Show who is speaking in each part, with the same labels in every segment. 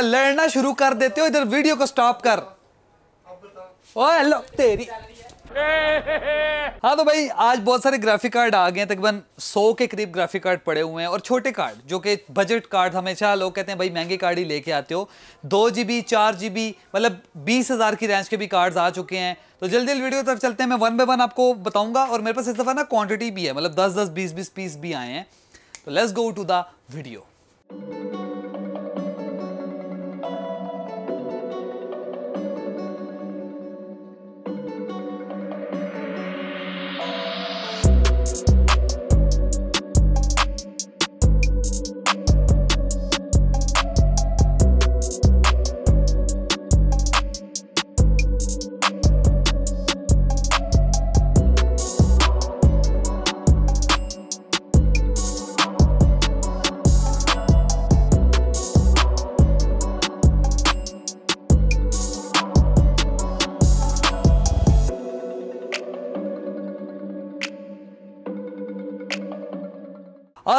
Speaker 1: और लड़ना शुरू कर देते हो इधर वीडियो को स्टॉप कर ओ हेलो तेरी हाँ तो भाई आज बहुत सारे ग्राफिक कार्ड आ गए हैं तकरीबन सौ के करीब ग्राफिक कार्ड पड़े हुए हैं और छोटे कार्ड जो कि बजट कार्ड हमेशा लोग कहते हैं भाई महंगे कार्ड ही लेके आते हो दो जी बी चार जी बी मतलब बीस हज़ार की रेंज के भी कार्ड्स आ चुके हैं तो जल्दी जल्दी वीडियो तरफ चलते हैं मैं वन बाई वन आपको बताऊँगा और मेरे पास इस दफ़ा ना क्वान्टिटी भी है मतलब दस दस बीस बीस पीस भी आए हैं तो let's go to the video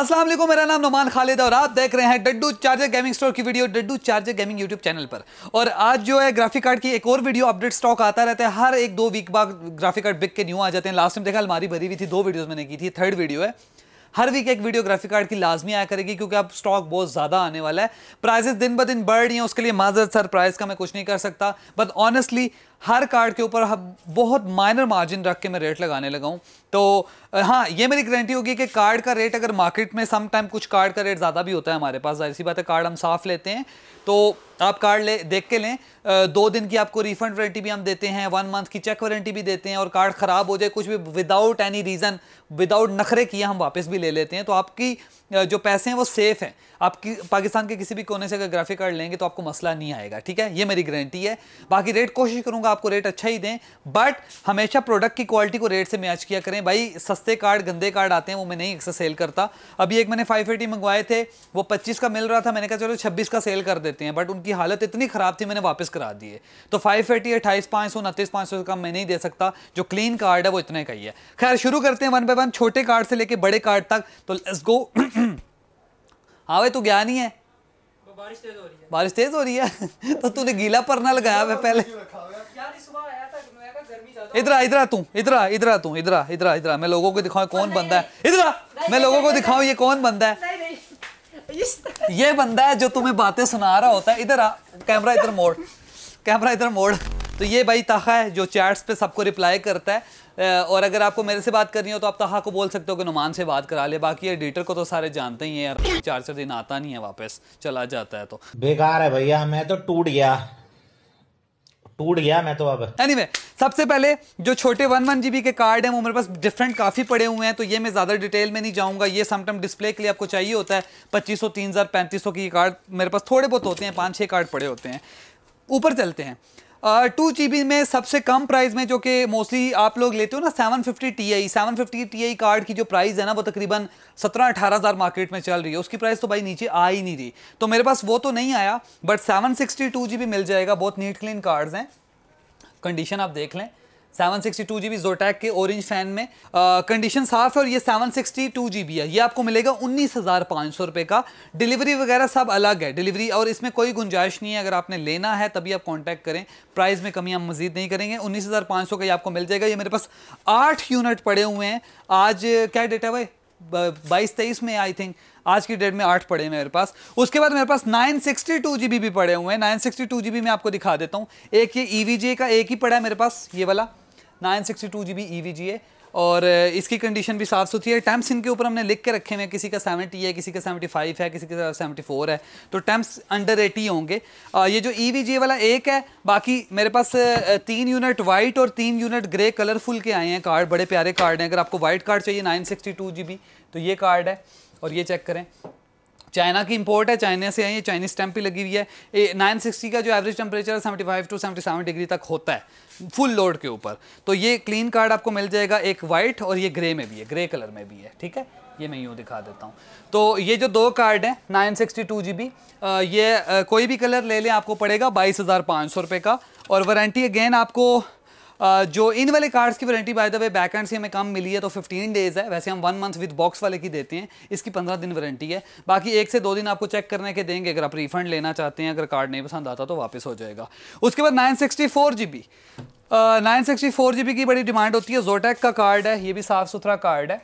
Speaker 1: अस्सलाम वालेकुम मेरा नाम नुमान खालिद और आप देख रहे हैं डड्डू चार्जर गेमिंग स्टोर की video Daddu charger gaming YouTube channel पर और आज जो है ग्राफिक कार्ड की एक और वीडियो अपडेट स्टॉक आता रहता है हर एक दो वीक बाद ग्राफिक कार्ड बिक के न्यू आ जाते हैं लास्ट टाइम देखा अलमारी भरी हुई थी दो वीडियोज मैंने की थी थर्ड वीडियो है हर वीक एक वीडियो ग्राफिक कार्ड की लाजमी आया करेगी क्योंकि अब स्टॉक बहुत ज़्यादा आने वाला है प्राइजेस दिन ब दिन बढ़ रही हैं उसके लिए माजर सर प्राइस का मैं कुछ नहीं कर सकता बट ऑनेस्टली हर कार्ड के ऊपर बहुत माइनर मार्जिन रख के मैं रेट लगाने लगा हूँ तो हाँ ये मेरी गारंटी होगी कि कार्ड का रेट अगर मार्केट में सम टाइम कुछ कार्ड का रेट ज़्यादा भी होता है हमारे पास जाहिर सी बात है कार्ड हम साफ लेते हैं तो आप कार्ड ले देख के लें दो दिन की आपको रिफंड वारंटी भी हम देते हैं वन मंथ की चेक वारंटी भी देते हैं और कार्ड ख़राब हो जाए कुछ भी विदाउट एनी रीज़न विदाउट नखरे किए हम वापस भी ले लेते हैं तो आपकी जो पैसे हैं वो सेफ़ हैं आप पाकिस्तान के किसी भी कोने से अगर ग्राफिक कार्ड लेंगे तो आपको मसला नहीं आएगा ठीक है ये मेरी गारंटी है बाकी रेट कोशिश करूँगा आपको रेट अच्छा ही दें बट हमेशा प्रोडक्ट की क्वालिटी को रेट से मैच किया करें भाई सस्ते कार्ड गंदे कार्ड आते हैं वो मैं नहीं अक्सर सेल करता अभी एक मैंने फाइव एटी मंगवाए थे वो पच्चीस का मिल रहा था मैंने कहा चलो छब्बीस का सेल कर देते हैं बट उनकी हालत इतनी ख़राब थी मैंने वापस करा दिए तो फाइव एटी अट्ठाईस पाँच सौ उनतीस पाँच सौ का मैं नहीं दे सकता जो क्लीन कार्ड है वो इतने का ही है खैर शुरू करते हैं वन बाय वन छोटे कार्ड से लेके बड़े कार्ड तक तो लेट्स गो हाँ तो ज्ञान ही है बारिश तेज हो रही है बारिश तेज हो रही है तो तूने गीला परना लगाया पहले तो इधर इधर तू इधर इधर तू इधर इधर इधर मैं लोगों को दिखाऊं कौन बंदा है इधर मैं लोगों को दिखाऊं ये कौन बंदा है ये बंदा है जो तुम्हें बातें सुना रहा होता है इधर आ कैमरा इधर मोड़ कैमरा इधर मोड़ तो ये भाई तहा है जो चैट्स पे सबको रिप्लाई करता है और अगर आपको मेरे से बात करनी हो तो आप तहा को बोल सकते हो कि नुमान से बात करा ले बाकी एडिटर को तो सारे जानते ही हैं यार चार चार दिन आता नहीं है वापस चला जाता है तो बेकार है भैया मैं तो टूट गया टूट गया मैं तो अब एनीवे anyway, सबसे पहले जो छोटे वन वन जीबी के कार्ड हैं वो मेरे पास डिफरेंट काफ़ी पड़े हुए हैं तो ये मैं ज़्यादा डिटेल में नहीं जाऊँगा ये समटम डिस्प्ले के लिए आपको चाहिए होता है पच्चीस सौ तीन हज़ार पैंतीस सौ के कार्ड मेरे पास थोड़े बहुत होते हैं पांच छह कार्ड पड़े होते हैं ऊपर चलते हैं टू uh, जी में सबसे कम प्राइस में जो कि मोस्टली आप लोग लेते हो ना 750 fifty T I seven fifty T I card की जो प्राइस है ना वो तकरीबन सत्रह अठारह हज़ार मार्केट में चल रही है उसकी प्राइस तो भाई नीचे आ ही नहीं रही तो मेरे पास वो तो नहीं आया but seven sixty two G B मिल जाएगा बहुत नीट क्लीन कार्ड्स हैं कंडीशन आप देख लें seven sixty two G B Zotac के ऑरेंज फैन में कंडीशन साफ है और ये seven sixty two G B है ये आपको मिलेगा उन्नीस हज़ार पाँच सौ रुपये का डिलीवरी वगैरह सब अलग है डिलीवरी और इसमें कोई गुंजाइश नहीं है अगर आपने लेना है तभी आप कॉन्टैक्ट करें प्राइस में कमी हम मजीद नहीं करेंगे उन्नीस हज़ार पाँच सौ का ये आपको मिल जाएगा ये मेरे पास आठ यूनिट पड़े हुए हैं आज क्या डेट है भाई बाईस तेईस में आई थिंक आज की डेट में आठ पड़े हैं मेरे पास उसके बाद मेरे पास nine sixty two G B भी पड़े हुए हैं nine sixty two G B मैं आपको दिखा देता हूँ एक ये ई वी जे का एक ही पड़ा है मेरे पास ये वाला nine sixty two G B E V G है और इसकी कंडीशन भी साफ सुथरी है टैम्स इनके ऊपर हमने लिख के रखे हुए हैं किसी का सेवेंटी है किसी का फाइव है किसी का फोर है तो टैम्स अंडर एटी होंगे आ, ये जो ई वी जी वाला एक है बाकी मेरे पास तीन यूनिट वाइट और तीन यूनिट ग्रे कलरफुल के आए हैं कार्ड बड़े प्यारे कार्ड हैं अगर आपको वाइट कार्ड चाहिए नाइन सिक्सटी तो ये कार्ड है और ये चेक करें चाइना की इंपोर्ट है चाइना से आई है चाइनीज स्टैंप भी लगी हुई है नाइन सिक्सटी का जो एवरेज टेम्परेचर है seventy five to seventy seven degree तक होता है फुल लोड के ऊपर तो ये क्लीन कार्ड आपको मिल जाएगा एक वाइट और ये ग्रे में भी है ग्रे कलर में भी है ठीक है ये मैं यूँ दिखा देता हूँ तो ये जो दो कार्ड हैं nine sixty two G B ये आ, कोई भी कलर ले लें आपको पड़ेगा बाईस हज़ार पाँच सौ रुपये का और वारंटी अगेन आपको जो इन वाले कार्ड्स की warranty by the way back end से हमें कम मिली है तो 15 डेज है वैसे हम वन मंथ विद बॉक्स वाले की देते हैं इसकी 15 दिन वारंटी है बाकी एक से दो दिन आपको चेक करने के देंगे अगर आप रिफंड लेना चाहते हैं अगर कार्ड नहीं पसंद आता तो वापस हो जाएगा उसके बाद nine sixty four G B nine sixty four G B की बड़ी डिमांड होती है जोटैक का कार्ड है ये भी साफ़ सुथरा कार्ड है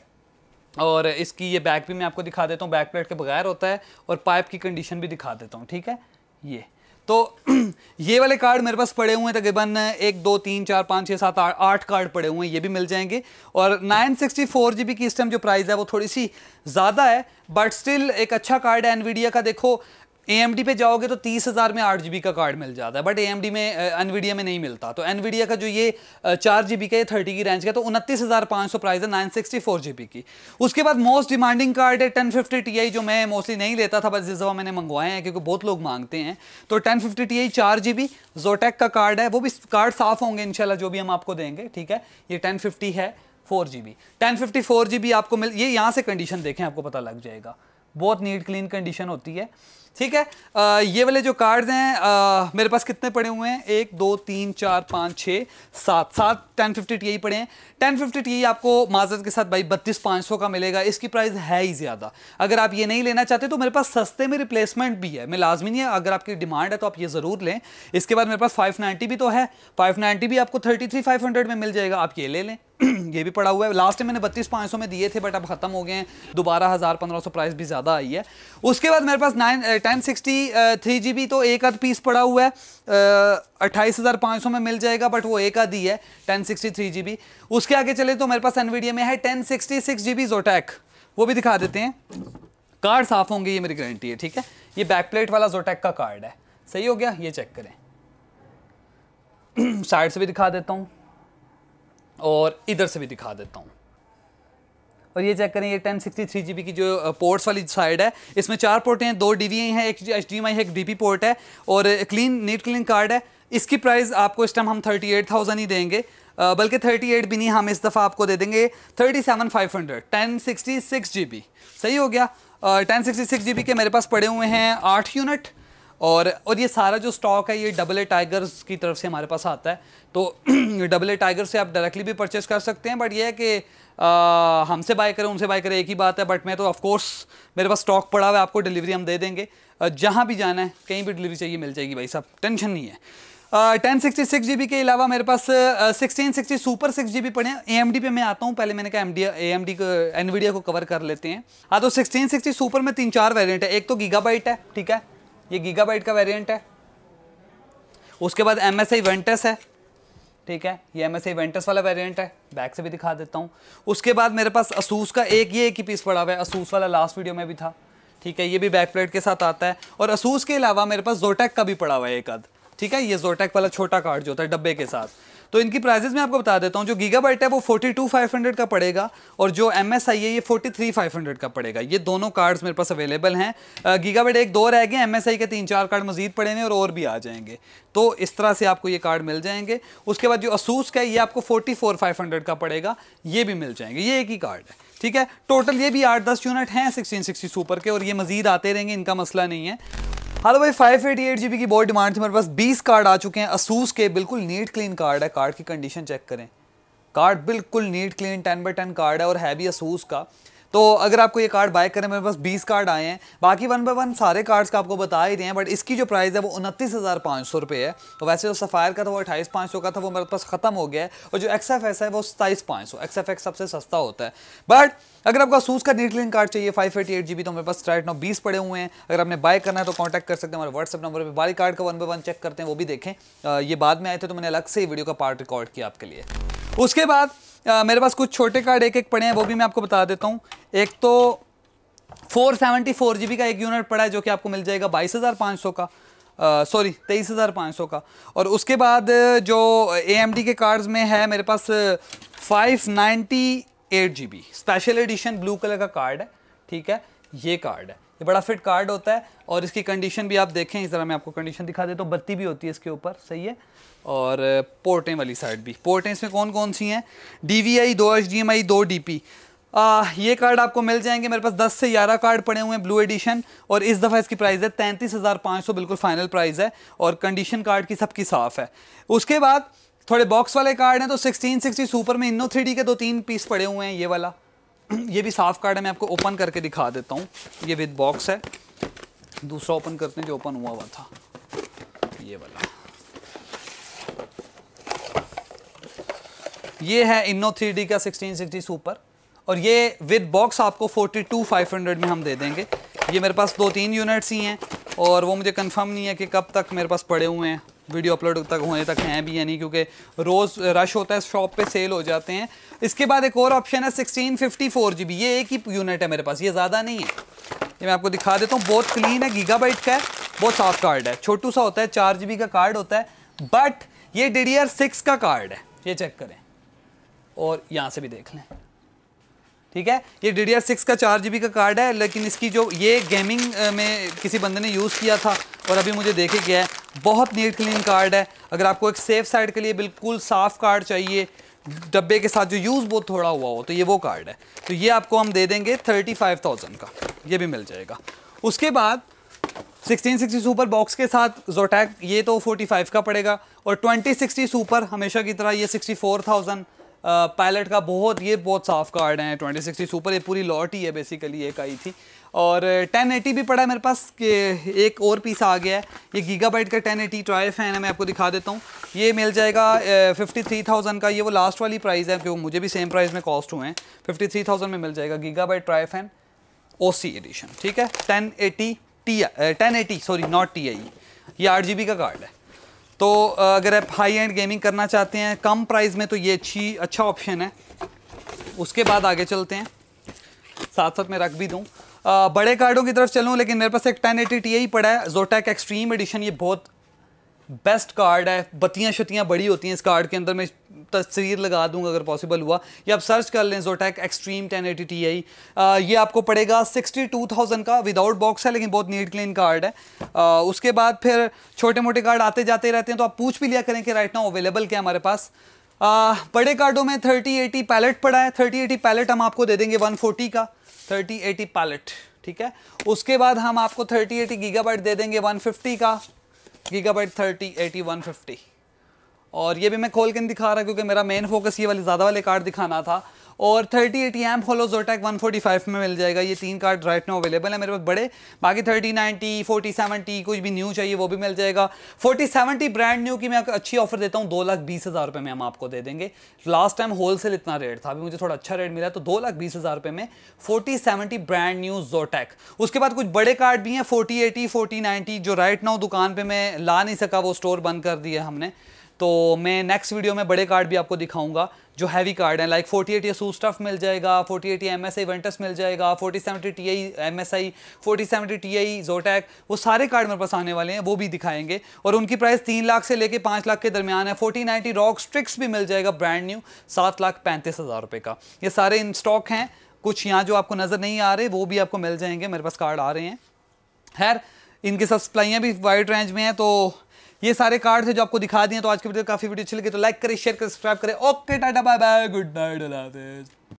Speaker 1: और इसकी ये बैक भी मैं आपको दिखा देता हूँ बैक प्लेट के बगैर होता है और पाइप की कंडीशन भी दिखा देता हूँ ठीक है ये तो ये वाले कार्ड मेरे पास पड़े हुए हैं तकरीबन एक दो तीन चार पाँच छः सात आठ कार्ड पड़े हुए हैं ये भी मिल जाएंगे और nine sixty four G B की इस टाइम जो प्राइस है वो थोड़ी सी ज़्यादा है बट स्टिल एक अच्छा कार्ड है एनवीडिया का देखो ए पे जाओगे तो तीस हज़ार में आठ जी का कार्ड मिल जाता है बट ए में एनवीडिया में नहीं मिलता तो एनवीडिया का जो ये चार जी का ये थर्टी की रेंज का तो उनतीस हज़ार पाँच सौ प्राइस है नाइन सिक्सटी फोर जी की उसके बाद मोस्ट डिमांडिंग कार्ड है टेन फिफ्टी टी आई जो मैं मोस्टली नहीं लेता था बस जिस दफ़ा मैंने मंगवाए हैं क्योंकि बहुत लोग मांगते हैं तो टेन फिफ्टी टी आई चार जी बी जोटेक का कार्ड है वो भी कार्ड साफ़ होंगे इनशाला जो भी हम आपको देंगे ठीक है ये टेन फिफ्टी है four G B ten fifty four G B आपको मिल ये यहाँ से कंडीशन देखें आपको पता लग जाएगा बहुत नीट क्लीन कंडीशन होती है ठीक है आ, ये वाले जो कार्ड्स हैं मेरे पास कितने पड़े हुए हैं एक दो तीन चार पाँच छः सात सात टेन फिफ्टी टी पड़े हैं टेन फिफ्टी टी आपको माजरत के साथ भाई बत्तीस पाँच सौ का मिलेगा इसकी प्राइस है ही ज़्यादा अगर आप ये नहीं लेना चाहते तो मेरे पास सस्ते में रिप्लेसमेंट भी है मैं लाजमी नहीं है अगर आपकी डिमांड है तो आप ये ज़रूर लें इसके बाद मेरे पास फाइव नाइन्टी भी तो है फाइव नाइन्टी भी आपको थर्टी थ्री फाइव हंड्रेड में मिल जाएगा आप ये ले लें ये भी पड़ा हुआ है लास्ट टाइम मैंने बत्तीस पाँच सौ में दिए थे बट अब खत्म हो गए हैं दोबारा हज़ार पंद्रह सौ प्राइस भी ज़्यादा आई है उसके बाद मेरे पास nine ten sixty three G B तो एक आध पीस पड़ा हुआ है uh, अट्ठाईस हज़ार पाँच सौ में मिल जाएगा बट वो एक आध ही है ten sixty three G B उसके आगे चले तो मेरे पास एन में है ten sixty six G B Zotac वो भी दिखा देते हैं कार्ड साफ होंगे ये मेरी गारंटी है ठीक है ये बैक प्लेट वाला जोटैक का कार्ड है सही हो गया ये चेक करें साइड से भी दिखा देता हूँ और इधर से भी दिखा देता हूँ और ये चेक करें ये ten sixty three G B की जो पोर्ट्स वाली साइड है इसमें चार पोर्टें हैं दो डी वी आई हैं एक एच डी एम आई है एक डी पोर्ट है और क्लीन नीट क्लीन कार्ड है इसकी प्राइस आपको इस टाइम हम थर्टी एट थाउजेंड ही देंगे बल्कि थर्टी एट भी नहीं हम इस दफ़ा आपको दे देंगे thirty seven five hundred ten sixty six G B सही हो गया ten sixty six G B के मेरे पास पड़े हुए हैं आठ यूनिट और और ये सारा जो स्टॉक है ये डबल ए टाइगर्स की तरफ से हमारे पास आता है तो डबल ए टाइगर से आप डायरेक्टली भी परचेज़ कर सकते हैं बट ये है कि हमसे बाय करें उनसे बाय करें एक ही बात है बट मैं तो ऑफकोर्स मेरे पास स्टॉक पड़ा हुआ है आपको डिलीवरी हम दे देंगे जहाँ भी जाना है कहीं भी डिलीवरी चाहिए मिल जाएगी भाई साहब टेंशन नहीं है ten sixty six G B के अलावा मेरे पास sixteen sixty super six G B पड़े हैं ए पे मैं आता हूँ पहले मैंने कहा M D A M D को एनवीडिया को कवर कर लेते हैं हाँ तो सिक्सटीन सिक्सटी सुपर में तीन चार वेरियंट है एक तो बाइट है ठीक है ये गीगाबाइट का वेरिएंट है उसके बाद एम एस वेंटस है ठीक है ये एम एस वेंटस वाला वेरिएंट है बैक से भी दिखा देता हूँ उसके बाद मेरे पास असूस का एक ये एक ही पीस पड़ा हुआ है असूस वाला लास्ट वीडियो में भी था ठीक है ये भी बैक प्लेट के साथ आता है और असूस के अलावा मेरे पास जोटेक का भी पड़ा हुआ है एक अद ठीक है ये जोटेक वाला छोटा कार्ड जो होता है डब्बे के साथ तो इनकी प्राइजेज मैं आपको बता देता हूँ जो गीगा है वो फोर्टी टू फाइव हंड्रेड का पड़ेगा और जो एम एस आई है ये फोर्टी थ्री फाइव हंड्रेड का पड़ेगा ये दोनों कार्ड्स मेरे पास अवेलेबल हैं गीगा बाइट एक दो रह गए एम एस आई के तीन चार कार्ड मजीद पड़े हैं और, और भी आ जाएंगे तो इस तरह से आपको ये कार्ड मिल जाएंगे उसके बाद जो असूस का है ये आपको फोर्टी फोर फाइव हंड्रेड का पड़ेगा ये भी मिल जाएंगे ये एक ही कार्ड है ठीक है टोटल ये भी आठ दस यूनिट हैं सिक्सटीन सिक्सटी सुपर के और ये मजीद आते रहेंगे इनका मसला नहीं है हेलो भाई फाइव एटी एट बी की बहुत डिमांड थी मेरे पास बीस कार्ड आ चुके हैं असूस के बिल्कुल नीट क्लीन कार्ड है कार्ड की कंडीशन चेक करें कार्ड बिल्कुल neat clean ten by ten card है और है भी असूस का तो अगर आपको ये कार्ड बाय करें मेरे पास बीस कार्ड आए हैं बाकी वन बाय वन सारे कार्ड्स का आपको बता ही दें बट इसकी जो प्राइस है वो उनतीस हज़ार पाँच सौ रुपये है तो वैसे जो तो सफ़ायर का था वो अट्ठाईस पाँच सौ का था वो मेरे पास ख़त्म हो गया है और जो एक्स एफ एस है वो सत्ताईस पाँच सौ एक्स एफ एक्स सबसे सस्ता होता है बट अगर आपको सूस का नीटलिंग कार्ड चाहिए five eighty eight G B तो मेरे पास राइट नौ बीस पड़े हुए हैं अगर आपने बाय करना है तो कॉन्टैक्ट कर सकते हैं हमारे व्हाट्सअप नंबर पर बारी कार्ड का वन बाई वन चेक करते हैं वो भी देखें ये बाद में आए थे तो मैंने अलग से ही वीडियो का पार्ट रिकॉर्ड किया आपके लिए उसके बाद आ, मेरे पास कुछ छोटे कार्ड एक एक पड़े हैं वो भी मैं आपको बता देता हूँ एक तो four seventy four G B का एक यूनिट पड़ा है जो कि आपको मिल जाएगा बाईस हज़ार पाँच सौ का सॉरी तेईस हज़ार पाँच सौ का और उसके बाद जो ए एम डी के कार्ड्स में है मेरे पास five ninety eight G B special edition blue colour का कार्ड है ठीक है ये कार्ड है ये बड़ा फिट कार्ड होता है और इसकी कंडीशन भी आप देखें इस तरह मैं आपको कंडीशन दिखा देता तो हूँ बत्ती भी होती है इसके ऊपर सही है और पोर्टें वाली साइड भी पोर्टें इसमें कौन कौन सी हैं डी वी आई दो एच डी एम आई दो डी पी आ, ये कार्ड आपको मिल जाएंगे मेरे पास 10 से 11 कार्ड पड़े हुए हैं ब्लू एडिशन और इस दफ़ा इसकी प्राइस है तैंतीस हज़ार पाँच सौ बिल्कुल फाइनल प्राइस है और कंडीशन कार्ड की सबकी साफ़ है उसके बाद थोड़े बॉक्स वाले कार्ड हैं तो 1660 सुपर में इनो थ्री के दो तीन पीस पड़े हुए हैं ये वाला ये भी साफ कार्ड है मैं आपको ओपन करके दिखा देता हूँ ये विद बॉक्स है दूसरा ओपन करते हैं जो ओपन हुआ हुआ था ये वाला ये है इन्नो थ्री का 1660 सुपर और ये विद बॉक्स आपको 42500 में हम दे देंगे ये मेरे पास दो तीन यूनिट्स ही हैं और वो मुझे कंफर्म नहीं है कि कब तक मेरे पास पड़े हुए हैं वीडियो अपलोड तक होने तक हैं भी यानी क्योंकि रोज़ रश होता है शॉप पे सेल हो जाते हैं इसके बाद एक और ऑप्शन है sixteen fifty four G B ये एक ही यूनिट है मेरे पास ये ज़्यादा नहीं है ये मैं आपको दिखा देता हूँ बहुत क्लीन है गीगा बाइट का है बहुत साफ कार्ड है छोटू सा होता है चार जी बी का कार्ड होता है बट ये डी डी आर सिक्स का कार्ड है ये चेक करें और यहाँ से भी देख लें ठीक है ये डी डी आर सिक्स का चार जी बी का कार्ड है लेकिन इसकी जो ये गेमिंग में किसी बंदे ने यूज़ किया था और अभी मुझे देखे गया है बहुत नीट क्लीन कार्ड है अगर आपको एक सेफ साइड के लिए बिल्कुल साफ़ कार्ड चाहिए डब्बे के साथ जो यूज़ बहुत थोड़ा हुआ हो तो ये वो कार्ड है तो ये आपको हम दे देंगे थर्टी फाइव थाउजेंड का ये भी मिल जाएगा उसके बाद सिक्सटीन सिक्सटी सुपर बॉक्स के साथ जोटैक ये तो फोर्टी फाइव का पड़ेगा और ट्वेंटी सिक्सटी सुपर हमेशा की तरह ये सिक्सटी फोर थाउजेंड पैलेट का बहुत ये बहुत साफ कार्ड है 2060 सुपर ये पूरी लॉट ही है बेसिकली एक आई थी और 1080 भी पड़ा है मेरे पास एक और पीस आ गया है ये गीगाबाइट का 1080 एटी ट्राई फैन है मैं आपको दिखा देता हूँ ये मिल जाएगा फिफ्टी थ्री थाउजेंड का ये वो लास्ट वाली प्राइस है क्योंकि मुझे भी सेम प्राइस में कॉस्ट हुए हैं फिफ्टी थ्री थाउजेंड में मिल जाएगा Gigabyte tri fan O edition ठीक है ten eighty T ten eighty sorry not T I ये आठ जी बी का कार्ड है तो अगर आप हाई एंड गेमिंग करना चाहते हैं कम प्राइस में तो ये अच्छी अच्छा ऑप्शन है उसके बाद आगे चलते हैं साथ साथ मैं रख भी दूँ बड़े कार्डों की तरफ चलूँ लेकिन मेरे पास एक टेन एटी टी ही पड़ा है जोटैक एक्सट्रीम एडिशन ये बहुत बेस्ट कार्ड है बत्तियाँ शतियाँ बड़ी होती हैं इस कार्ड के अंदर मैं तस्वीर लगा दूंगा अगर पॉसिबल हुआ या आप सर्च कर लें Zotac extreme ten eighty T I ये आपको पड़ेगा सिक्सटी टू थाउजेंड का विदाउट बॉक्स है लेकिन बहुत नीट क्लीन कार्ड है आ, उसके बाद फिर छोटे मोटे कार्ड आते जाते रहते हैं तो आप पूछ भी लिया करें कि राइट नाउ अवेलेबल क्या हमारे पास आ, बड़े कार्डों में थर्टी एटी पैलेट पड़ा है थर्टी एटी पैलेट हम आपको दे देंगे वन फोर्टी का थर्टी एटी पैलेट ठीक है उसके बाद हम आपको थर्टी एटी गीगाबाइट दे देंगे वन फिफ्टी का Gigabyte thirty eighty one fifty और ये भी मैं खोल के नहीं दिखा रहा क्योंकि मेरा मेन फोकस ये वाले ज़्यादा वाले कार्ड दिखाना था और thirty eighty M holo Zotac five में मिल जाएगा ये तीन कार्ड राइट नाउ अवेलेबल है मेरे पास बड़े बाकी थर्टी नाइनटी फोर्टी 70 कुछ भी न्यू चाहिए वो भी मिल जाएगा 40 70 ब्रांड न्यू की मैं अच्छी ऑफर देता हूँ दो लाख बीस हज़ार रुपये में हम आपको दे देंगे लास्ट टाइम होलसेल इतना रेट था अभी मुझे थोड़ा अच्छा रेट मिला तो दो लाख बीस हज़ार रुपये में forty seventy brand new Zotac उसके बाद कुछ बड़े कार्ड भी हैं फोर्टी एटी फोर्टी नाइन्टी जो राइट नाउ दुकान पर मैं ला नहीं सका वो स्टोर बंद कर दिया हमने तो मैं नेक्स्ट वीडियो में बड़े कार्ड भी आपको दिखाऊंगा जो हैवी कार्ड हैं लाइक 48 एट या सू स्टफ मिल जाएगा 48 eight M S I Ventus मिल जाएगा forty seventy T I M S I forty seventy T I Zotac वो सारे कार्ड मेरे पास आने वाले हैं वो भी दिखाएंगे और उनकी प्राइस तीन लाख से लेकर पाँच लाख के दरमियान है फोर्टी नाइन्टी रॉक स्ट्रिक्स भी मिल जाएगा ब्रांड न्यू सात लाख पैंतीस हज़ार रुपये का ये सारे इन स्टॉक हैं कुछ यहाँ जो आपको नज़र नहीं आ रहे वो भी आपको मिल जाएंगे मेरे पास कार्ड आ रहे हैं खैर इनके सब सप्लाइयाँ भी वाइड रेंज में हैं तो ये सारे कार्ड थे जो आपको दिखा दिए तो आज के वीडियो काफी वीडियो अच्छी लगी तो लाइक करें शेयर करें सब्सक्राइब करें okay tata bye bye good night